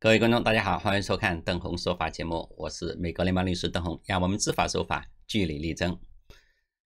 各位观众，大家好，欢迎收看《邓红说法》节目，我是美国联邦律师邓红。让我们知法守法，据理力争。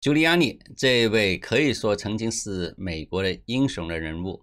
朱莉安妮这位可以说曾经是美国的英雄的人物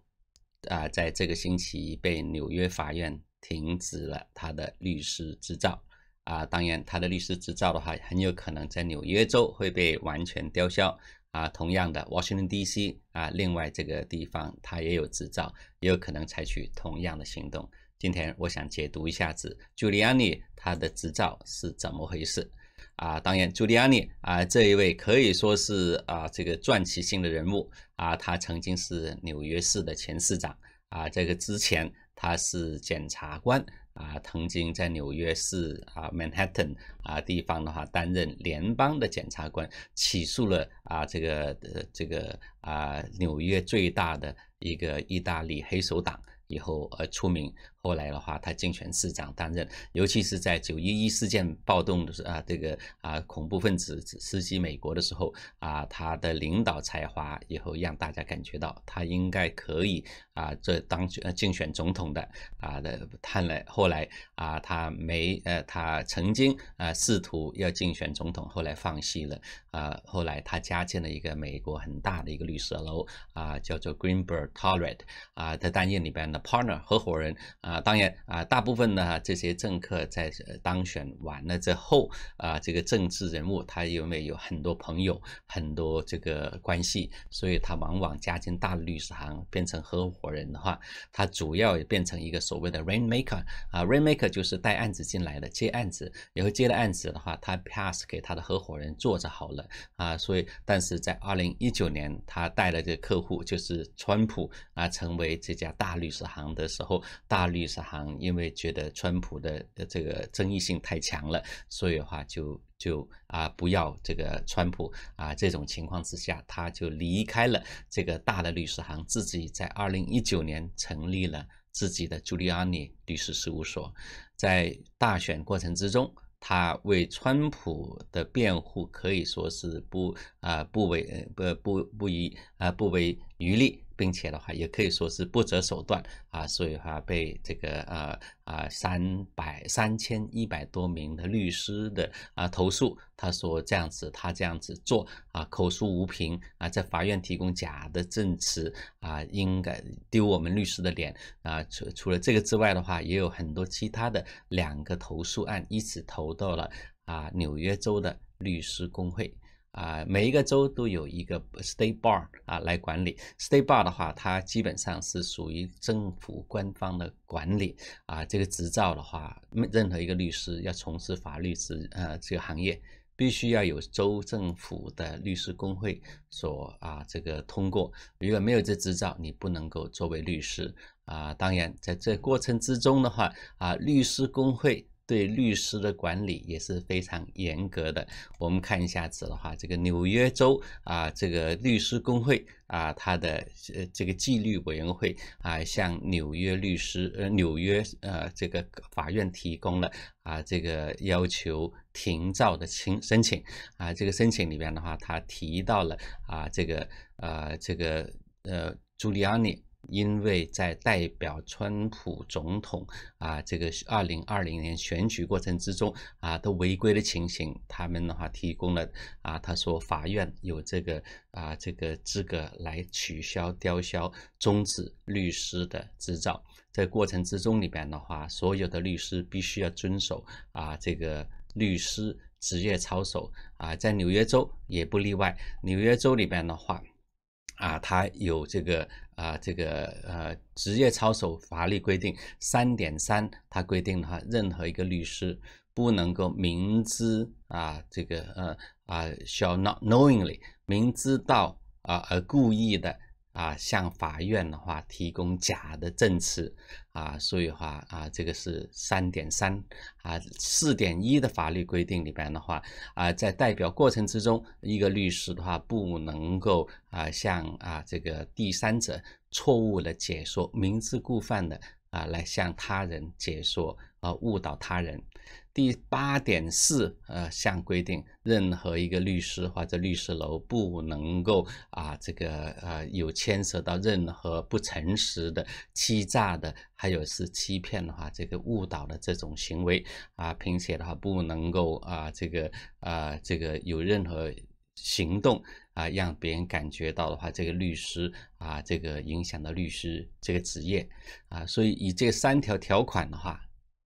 啊，在这个星期被纽约法院停止了他的律师执照啊。当然，他的律师执照的话，很有可能在纽约州会被完全吊销啊。同样的，Washington D.C. 啊，另外这个地方他也有执照，也有可能采取同样的行动。今天我想解读一下子朱利安尼他的执照是怎么回事啊？当然，朱利安尼啊这一位可以说是啊这个传奇性的人物啊。他曾经是纽约市的前市长啊。这个之前他是检察官啊，曾经在纽约市啊 Manhattan 啊地方的话担任联邦的检察官，起诉了啊这个这个啊纽约最大的一个意大利黑手党以后而出名。后来的话，他竞选市长担任，尤其是在九一一事件暴动的时候啊，这个啊恐怖分子袭击美国的时候啊，他的领导才华以后让大家感觉到他应该可以啊这当选呃竞选总统的啊的。看来后来啊，他没呃，他曾经啊试图要竞选总统，后来放弃了啊。后来他加建了一个美国很大的一个律师楼啊，叫做 Greenberg t o i e r e t 啊，在担任里边的 partner 合伙人啊。啊，当然啊，大部分呢这些政客在当选完了之后啊，这个政治人物他因为有很多朋友、很多这个关系，所以他往往加进大律师行变成合伙人的话，他主要也变成一个所谓的 rainmaker 啊，rainmaker 就是带案子进来的接案子，然后接了案子的话，他 pass 给他的合伙人做着好了啊。所以，但是在二零一九年他带了这个客户就是川普啊，成为这家大律师行的时候，大律律师行因为觉得川普的这个争议性太强了，所以的话就就啊不要这个川普啊这种情况之下，他就离开了这个大的律师行，自己在二零一九年成立了自己的朱利安尼律师事务所。在大选过程之中，他为川普的辩护可以说是不啊不为不不不以啊，不为余力。并且的话，也可以说是不择手段啊，所以话被这个呃啊三百三千一百多名的律师的啊投诉，他说这样子他这样子做啊口说无凭啊，在法院提供假的证词啊应该丢我们律师的脸啊除除了这个之外的话，也有很多其他的两个投诉案一起投到了啊纽约州的律师工会。啊，每一个州都有一个 state bar 啊来管理 state bar 的话，它基本上是属于政府官方的管理啊。这个执照的话，没任何一个律师要从事法律职呃这个行业，必须要有州政府的律师工会所啊这个通过。如果没有这执照，你不能够作为律师啊。当然，在这过程之中的话啊，律师工会。对律师的管理也是非常严格的。我们看一下子的话，这个纽约州啊，这个律师工会啊，他的呃这个纪律委员会啊，向纽约律师呃纽约呃这个法院提供了啊这个要求停照的请申请啊。这个申请里边的话，他提到了啊这个呃这个呃朱利安尼。因为在代表川普总统啊，这个二零二零年选举过程之中啊，的违规的情形，他们的话提供了啊，他说法院有这个啊，这个资格来取消、吊销、终止律师的执照。在过程之中里边的话，所有的律师必须要遵守啊，这个律师职业操守啊，在纽约州也不例外。纽约州里边的话。啊，他有这个啊，这个呃，职业操守法律规定三点三，他规定的话，任何一个律师不能够明知啊，这个呃啊，shall not knowingly 明知道啊而故意的。啊，向法院的话提供假的证词，啊，所以话啊，这个是三点三，啊，四点一的法律规定里边的话，啊，在代表过程之中，一个律师的话不能够啊，向啊这个第三者错误的解说，明知故犯的啊，来向他人解说啊，误导他人。第八点四呃项规定，任何一个律师或者律师楼不能够啊这个呃有牵涉到任何不诚实的、欺诈的，还有是欺骗的话，这个误导的这种行为啊，并且的话不能够啊这个啊这个有任何行动啊，让别人感觉到的话，这个律师啊这个影响到律师这个职业啊，所以以这三条条款的话。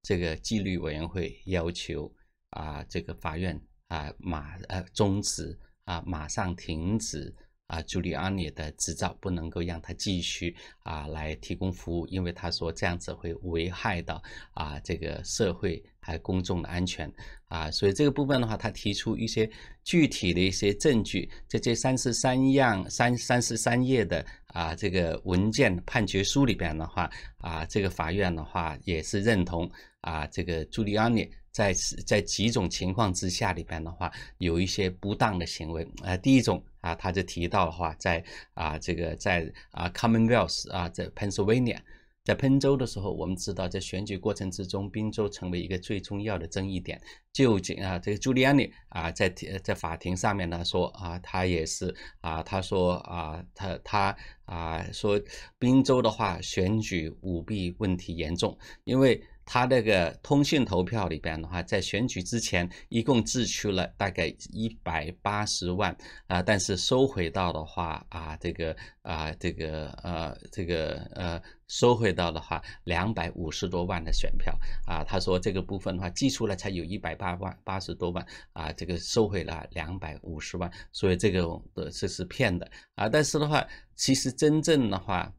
这个纪律委员会要求啊，这个法院啊，马呃终止啊，马上停止。啊，朱利安尼的执照不能够让他继续啊来提供服务，因为他说这样子会危害到啊这个社会还公众的安全啊，所以这个部分的话，他提出一些具体的一些证据，在这三十三样三三十三页的啊这个文件判决书里边的话啊，这个法院的话也是认同啊这个朱利安尼在在几种情况之下里边的话有一些不当的行为啊，第一种。啊，他就提到的话，在啊这个在啊 Commonwealth 啊，在 Pennsylvania，在喷州的时候，我们知道在选举过程之中，宾州成为一个最重要的争议点。究竟啊，这个朱利安尼啊，在在法庭上面呢说啊，他也是啊，他说啊，他他啊说宾州的话，选举舞弊问题严重，因为。他那个通讯投票里边的话，在选举之前一共支出了大概一百八十万啊，但是收回到的话啊，这个啊，这个呃，这个呃，收回到的话两百五十多万的选票啊，他说这个部分的话寄出来才有一百八万八十多万啊，这个收回了两百五十万，所以这个的这是骗的啊，但是的话，其实真正的话。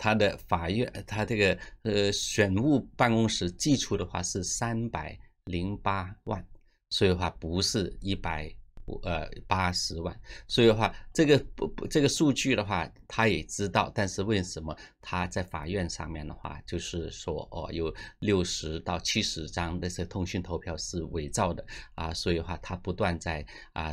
他的法院，他这个呃选务办公室寄出的话是三百零八万，所以的话不是一百五呃八十万，所以的话这个不不这个数据的话他也知道，但是为什么？他在法院上面的话，就是说哦，有六十到七十张那些通讯投票是伪造的啊，所以话他不断在啊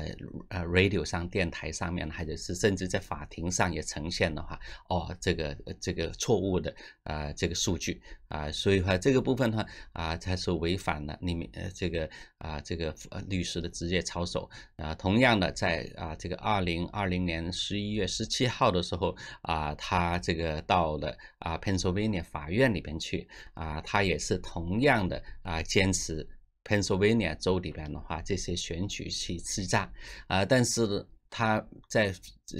呃 radio 上电台上面，还者是甚至在法庭上也呈现的话，哦这个这个错误的啊这个数据啊，所以话这个部分的话啊，他是违反了你们呃这个啊这个律师的职业操守啊。同样的，在啊这个二零二零年十一月十七号的时候啊，他这个到。的啊，Pennsylvania 法院里边去啊，他也是同样的啊，坚持 Pennsylvania 州里边的话，这些选举去欺诈啊，但是他在。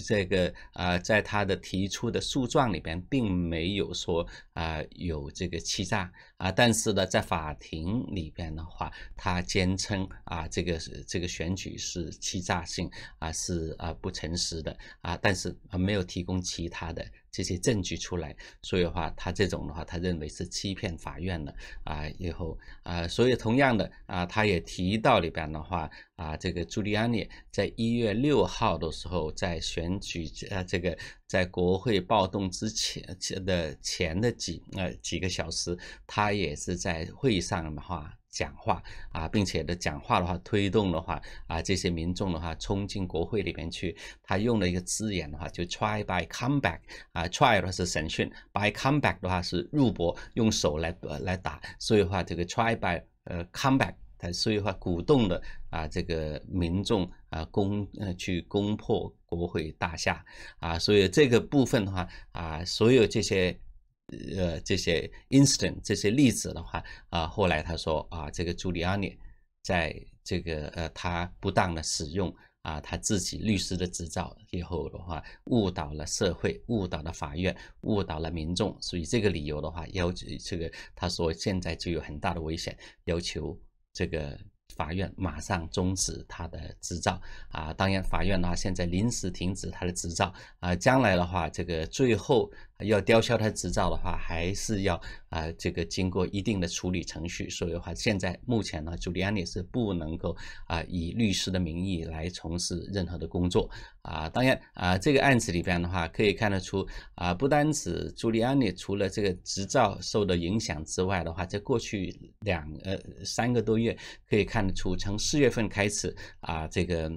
这个啊，在他的提出的诉状里边，并没有说啊有这个欺诈啊，但是呢，在法庭里边的话，他坚称啊这个这个选举是欺诈性啊是啊不诚实的啊，但是没有提供其他的这些证据出来，所以的话，他这种的话，他认为是欺骗法院的啊以后啊，所以同样的啊，他也提到里边的话啊，这个朱利安尼在一月六号的时候在。选举呃，这个在国会暴动之前的前的几呃几个小时，他也是在会上的话讲话啊，并且的讲话的话推动的话啊，这些民众的话冲进国会里面去。他用了一个字眼的话，就 try by come back 啊，try 的话是审讯，by come back 的话是入搏，用手来呃、来打。所以话这个 try by 呃 come back。他所以话鼓动了啊，这个民众啊攻呃去攻破国会大厦啊，所以这个部分的话啊，所有这些呃这些 instance 这些例子的话啊，后来他说啊，这个朱利安尼在这个呃他不当的使用啊他自己律师的执照以后的话，误导了社会，误导了法院，误导了民众，所以这个理由的话，要求这个他说现在就有很大的危险，要求。这个法院马上终止他的执照啊！当然，法院呢现在临时停止他的执照啊，将来的话，这个最后。要吊销他执照的话，还是要啊这个经过一定的处理程序。所以的话，现在目前呢，朱利安尼是不能够啊以律师的名义来从事任何的工作啊。当然啊，这个案子里边的话，可以看得出啊，不单指朱利安尼除了这个执照受的影响之外的话，在过去两呃三个多月，可以看得出，从四月份开始啊这个。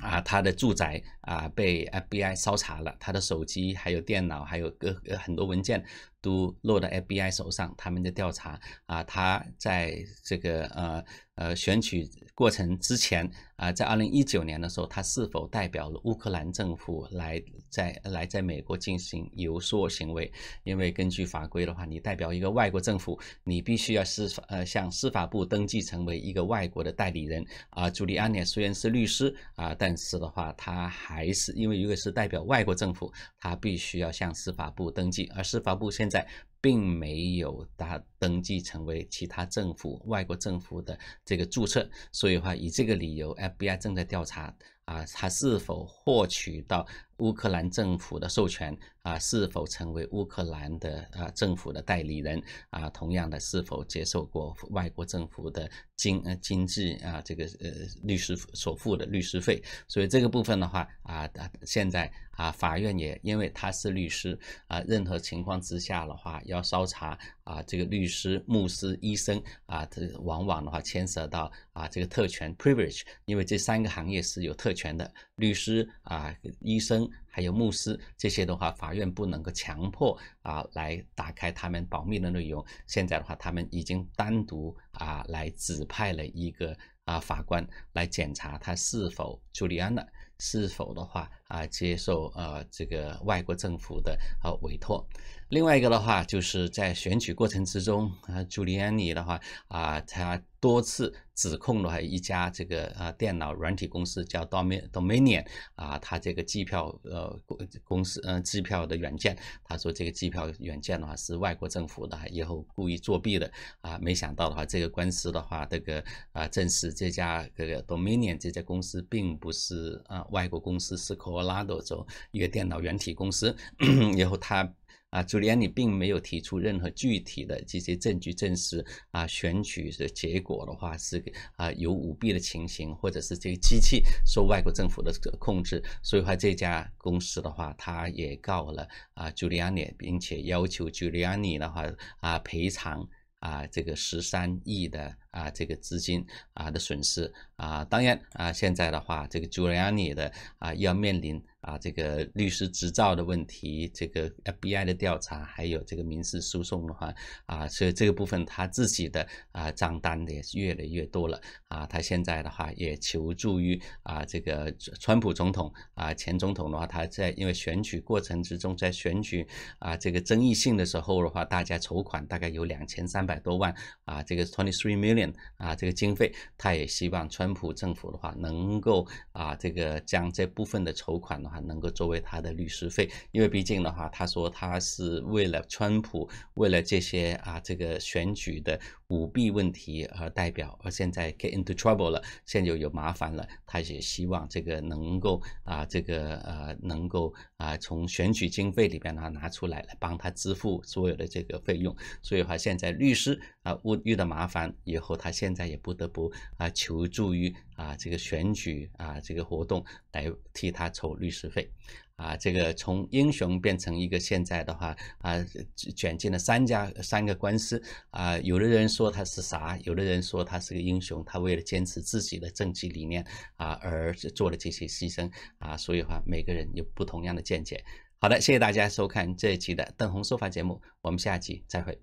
啊，他的住宅啊被 FBI 搜查了，他的手机、还有电脑、还有各很多文件都落到 FBI 手上，他们的调查啊，他在这个呃。呃，选举过程之前啊，在二零一九年的时候，他是否代表了乌克兰政府来在来在美国进行游说行为？因为根据法规的话，你代表一个外国政府，你必须要司呃向司法部登记成为一个外国的代理人啊。朱利安尼虽然是律师啊，但是的话，他还是因为如果是代表外国政府，他必须要向司法部登记，而司法部现在。并没有他登记成为其他政府、外国政府的这个注册，所以话以这个理由，FBI 正在调查啊，他是否获取到。乌克兰政府的授权啊，是否成为乌克兰的啊政府的代理人啊？同样的，是否接受过外国政府的经呃经济啊这个呃律师所付的律师费？所以这个部分的话啊，现在啊法院也因为他是律师啊，任何情况之下的话要搜查啊这个律师、牧师、医生啊，这往往的话牵涉到啊这个特权 privilege，因为这三个行业是有特权的，律师啊、医生。还有牧师这些的话，法院不能够强迫啊来打开他们保密的内容。现在的话，他们已经单独啊来指派了一个啊法官来检查他是否朱利安了，是否的话。啊，接受啊这个外国政府的啊委托，另外一个的话就是在选举过程之中啊，朱利安尼的话啊，他多次指控的话一家这个啊电脑软体公司叫 Dom i n i a n 啊，他这个机票呃公司嗯机票的软件，他说这个机票软件的话是外国政府的，以后故意作弊的啊，没想到的话这个官司的话这个啊证实这家这个 d o m i n i o n 这家公司并不是啊外国公司，是 r 拉多州一个电脑软体公司，然后他啊，朱利安尼并没有提出任何具体的这些证据证实啊，选举的结果的话是啊有舞弊的情形，或者是这个机器受外国政府的控制，所以话这家公司的话，他也告了啊，朱利安尼，并且要求朱利安尼的话啊赔偿啊这个十三亿的。啊，这个资金啊的损失啊，当然啊，现在的话，这个 Giuliani 的啊要面临啊这个律师执照的问题，这个 FBI 的调查，还有这个民事诉讼的话啊，所以这个部分他自己的啊账单的也是越来越多了啊。他现在的话也求助于啊这个川普总统啊前总统的话，他在因为选举过程之中，在选举啊这个争议性的时候的话，大家筹款大概有两千三百多万啊，这个 twenty three million。啊，这个经费，他也希望川普政府的话能够啊，这个将这部分的筹款的话能够作为他的律师费，因为毕竟的话，他说他是为了川普，为了这些啊，这个选举的。舞弊问题而代表而现在 get into trouble 了，现在又有麻烦了。他也希望这个能够啊，这个呃能够啊，从选举经费里边呢拿出来来帮他支付所有的这个费用。所以话现在律师啊，遇遇到麻烦以后，他现在也不得不啊求助于。啊，这个选举啊，这个活动来替他筹律师费，啊，这个从英雄变成一个现在的话啊，卷进了三家三个官司啊，有的人说他是傻，有的人说他是个英雄，他为了坚持自己的政绩理念啊而做了这些牺牲啊，所以话每个人有不同样的见解。好的，谢谢大家收看这一期的邓红说法节目，我们下期再会。